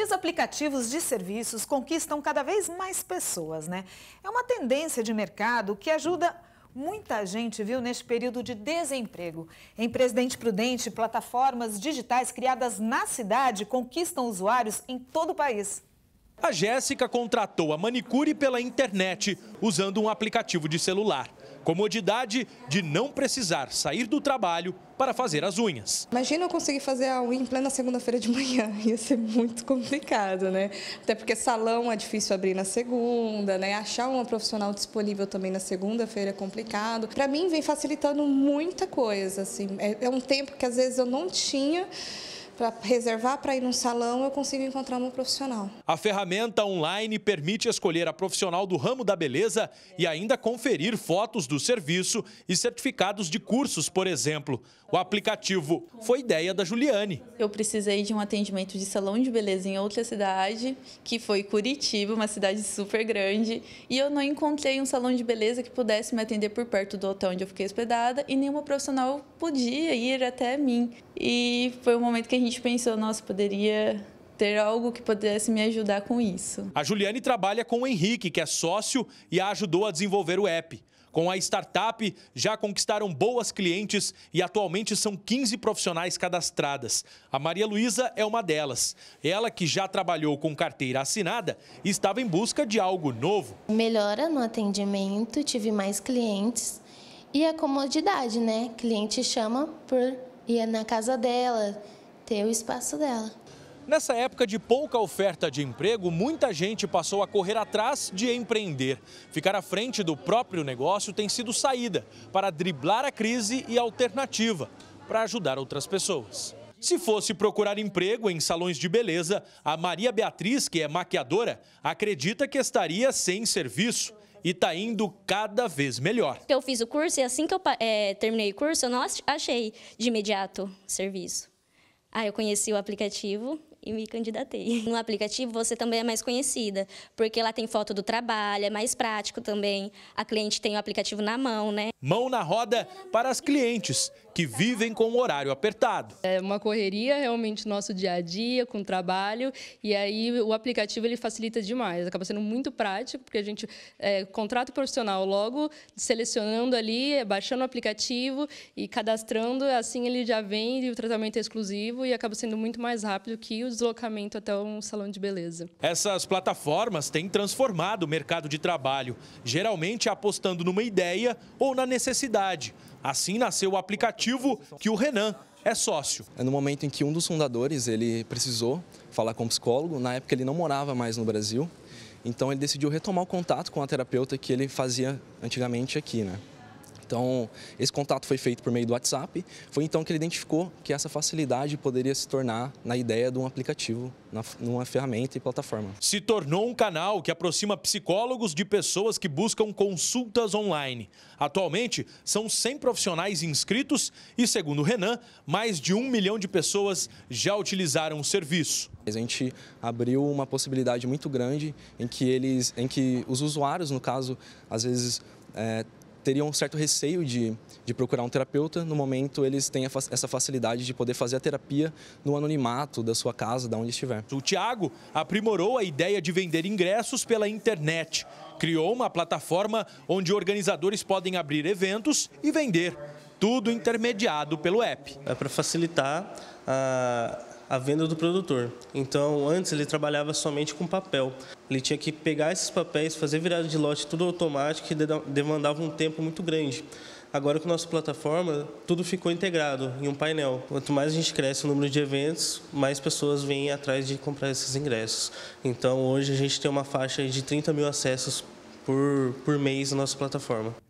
E os aplicativos de serviços conquistam cada vez mais pessoas, né? É uma tendência de mercado que ajuda muita gente, viu, neste período de desemprego. Em Presidente Prudente, plataformas digitais criadas na cidade conquistam usuários em todo o país. A Jéssica contratou a manicure pela internet usando um aplicativo de celular. Comodidade de não precisar sair do trabalho para fazer as unhas. Imagina eu conseguir fazer a unha em plena segunda-feira de manhã, ia ser muito complicado, né? Até porque salão é difícil abrir na segunda, né? Achar uma profissional disponível também na segunda-feira é complicado. Para mim vem facilitando muita coisa, assim. É, é um tempo que às vezes eu não tinha para reservar para ir num salão, eu consigo encontrar uma profissional. A ferramenta online permite escolher a profissional do ramo da beleza e ainda conferir fotos do serviço e certificados de cursos, por exemplo. O aplicativo foi ideia da Juliane. Eu precisei de um atendimento de salão de beleza em outra cidade, que foi Curitiba, uma cidade super grande, e eu não encontrei um salão de beleza que pudesse me atender por perto do hotel onde eu fiquei hospedada e nenhuma profissional podia ir até mim. E foi um momento que a gente pensou, nossa, poderia ter algo que pudesse me ajudar com isso. A Juliane trabalha com o Henrique, que é sócio e a ajudou a desenvolver o app. Com a startup, já conquistaram boas clientes e atualmente são 15 profissionais cadastradas. A Maria Luísa é uma delas. Ela, que já trabalhou com carteira assinada, estava em busca de algo novo. Melhora no atendimento, tive mais clientes e a comodidade, né? Cliente chama por ir na casa dela, ter o espaço dela. Nessa época de pouca oferta de emprego, muita gente passou a correr atrás de empreender. Ficar à frente do próprio negócio tem sido saída para driblar a crise e alternativa para ajudar outras pessoas. Se fosse procurar emprego em salões de beleza, a Maria Beatriz, que é maquiadora, acredita que estaria sem serviço e tá indo cada vez melhor. Eu fiz o curso e assim que eu é, terminei o curso, eu não achei de imediato serviço. Aí ah, eu conheci o aplicativo e me candidatei. No aplicativo você também é mais conhecida, porque lá tem foto do trabalho, é mais prático também. A cliente tem o aplicativo na mão, né? Mão na roda para as clientes que vivem com o horário apertado. É uma correria realmente nosso dia a dia, com trabalho, e aí o aplicativo ele facilita demais. Acaba sendo muito prático, porque a gente é, contrata o profissional logo, selecionando ali, é, baixando o aplicativo e cadastrando, assim ele já vem e o tratamento é exclusivo e acaba sendo muito mais rápido que o deslocamento até um salão de beleza. Essas plataformas têm transformado o mercado de trabalho, geralmente apostando numa ideia ou na necessidade Assim nasceu o aplicativo que o Renan é sócio. É no momento em que um dos fundadores ele precisou falar com um psicólogo, na época ele não morava mais no Brasil, então ele decidiu retomar o contato com a terapeuta que ele fazia antigamente aqui, né? Então, esse contato foi feito por meio do WhatsApp. Foi então que ele identificou que essa facilidade poderia se tornar na ideia de um aplicativo, na, numa ferramenta e plataforma. Se tornou um canal que aproxima psicólogos de pessoas que buscam consultas online. Atualmente, são 100 profissionais inscritos e, segundo o Renan, mais de um milhão de pessoas já utilizaram o serviço. A gente abriu uma possibilidade muito grande em que eles, em que os usuários, no caso, às vezes é, teriam um certo receio de, de procurar um terapeuta. No momento, eles têm essa facilidade de poder fazer a terapia no anonimato da sua casa, da onde estiver. O Tiago aprimorou a ideia de vender ingressos pela internet. Criou uma plataforma onde organizadores podem abrir eventos e vender. Tudo intermediado pelo app. É para facilitar a, a venda do produtor. Então, antes ele trabalhava somente com papel ele tinha que pegar esses papéis, fazer virada de lote tudo automático e demandava um tempo muito grande. Agora com a nossa plataforma, tudo ficou integrado em um painel. Quanto mais a gente cresce o número de eventos, mais pessoas vêm atrás de comprar esses ingressos. Então hoje a gente tem uma faixa de 30 mil acessos por, por mês na nossa plataforma.